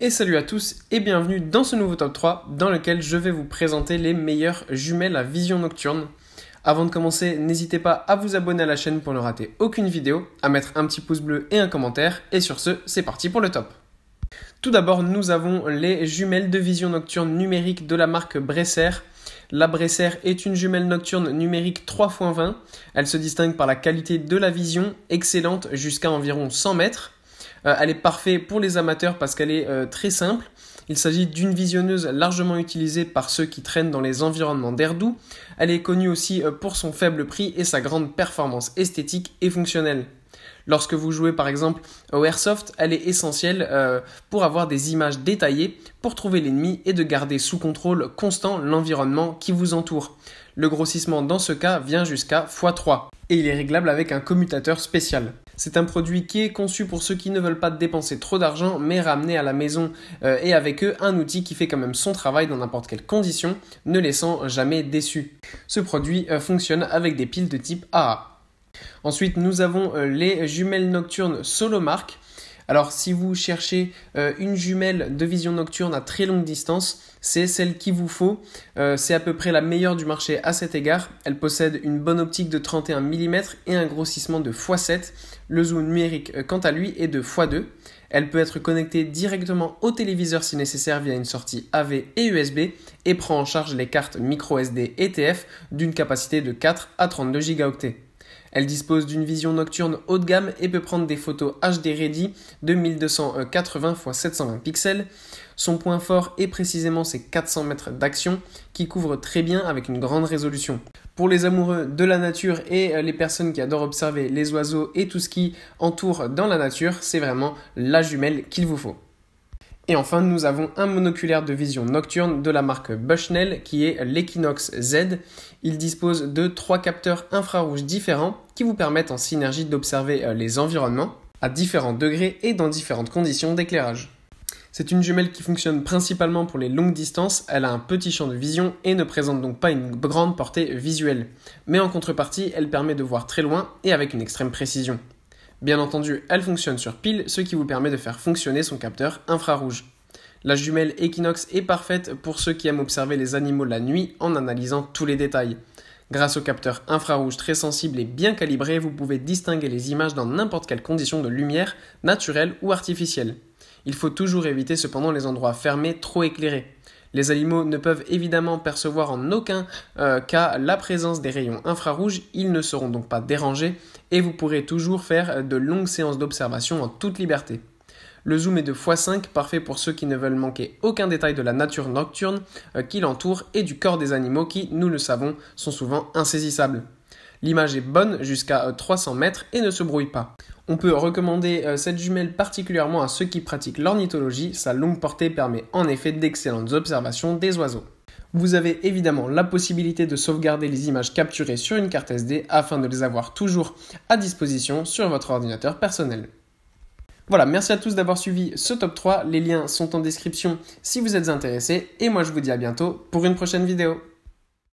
Et salut à tous et bienvenue dans ce nouveau top 3 dans lequel je vais vous présenter les meilleures jumelles à vision nocturne. Avant de commencer, n'hésitez pas à vous abonner à la chaîne pour ne rater aucune vidéo, à mettre un petit pouce bleu et un commentaire, et sur ce, c'est parti pour le top. Tout d'abord, nous avons les jumelles de vision nocturne numérique de la marque Bresser. La Bresser est une jumelle nocturne numérique 3x20. Elle se distingue par la qualité de la vision, excellente jusqu'à environ 100 mètres euh, elle est parfaite pour les amateurs parce qu'elle est euh, très simple. Il s'agit d'une visionneuse largement utilisée par ceux qui traînent dans les environnements d'air doux. Elle est connue aussi euh, pour son faible prix et sa grande performance esthétique et fonctionnelle. Lorsque vous jouez par exemple au airsoft, elle est essentielle pour avoir des images détaillées, pour trouver l'ennemi et de garder sous contrôle constant l'environnement qui vous entoure. Le grossissement dans ce cas vient jusqu'à x3 et il est réglable avec un commutateur spécial. C'est un produit qui est conçu pour ceux qui ne veulent pas dépenser trop d'argent, mais ramener à la maison euh, et avec eux un outil qui fait quand même son travail dans n'importe quelle condition, ne laissant jamais déçu. Ce produit euh, fonctionne avec des piles de type AA. Ensuite, nous avons euh, les jumelles nocturnes Solomark. Alors si vous cherchez euh, une jumelle de vision nocturne à très longue distance, c'est celle qu'il vous faut. Euh, c'est à peu près la meilleure du marché à cet égard. Elle possède une bonne optique de 31 mm et un grossissement de x7. Le zoom numérique, euh, quant à lui, est de x2. Elle peut être connectée directement au téléviseur si nécessaire via une sortie AV et USB et prend en charge les cartes micro SD et TF d'une capacité de 4 à 32 Go. Elle dispose d'une vision nocturne haut de gamme et peut prendre des photos HD Ready de 1280 x 720 pixels. Son point fort est précisément ses 400 mètres d'action qui couvrent très bien avec une grande résolution. Pour les amoureux de la nature et euh, les personnes qui adorent observer les oiseaux et tout ce qui entoure dans la nature, c'est vraiment la jumelle qu'il vous faut. Et enfin, nous avons un monoculaire de vision nocturne de la marque Bushnell qui est l'Equinox Z. Il dispose de trois capteurs infrarouges différents qui vous permettent en synergie d'observer euh, les environnements à différents degrés et dans différentes conditions d'éclairage. C'est une jumelle qui fonctionne principalement pour les longues distances, elle a un petit champ de vision et ne présente donc pas une grande portée visuelle. Mais en contrepartie, elle permet de voir très loin et avec une extrême précision. Bien entendu, elle fonctionne sur pile, ce qui vous permet de faire fonctionner son capteur infrarouge. La jumelle Equinox est parfaite pour ceux qui aiment observer les animaux la nuit en analysant tous les détails. Grâce au capteur infrarouge très sensible et bien calibré, vous pouvez distinguer les images dans n'importe quelle condition de lumière, naturelle ou artificielle. Il faut toujours éviter cependant les endroits fermés trop éclairés. Les animaux ne peuvent évidemment percevoir en aucun euh, cas la présence des rayons infrarouges, ils ne seront donc pas dérangés et vous pourrez toujours faire de longues séances d'observation en toute liberté. Le zoom est de x5, parfait pour ceux qui ne veulent manquer aucun détail de la nature nocturne euh, qui l'entoure et du corps des animaux qui, nous le savons, sont souvent insaisissables. L'image est bonne jusqu'à 300 euh, mètres et ne se brouille pas. On peut recommander euh, cette jumelle particulièrement à ceux qui pratiquent l'ornithologie, sa longue portée permet en effet d'excellentes observations des oiseaux. Vous avez évidemment la possibilité de sauvegarder les images capturées sur une carte SD afin de les avoir toujours à disposition sur votre ordinateur personnel. Voilà, merci à tous d'avoir suivi ce top 3, les liens sont en description si vous êtes intéressés et moi je vous dis à bientôt pour une prochaine vidéo.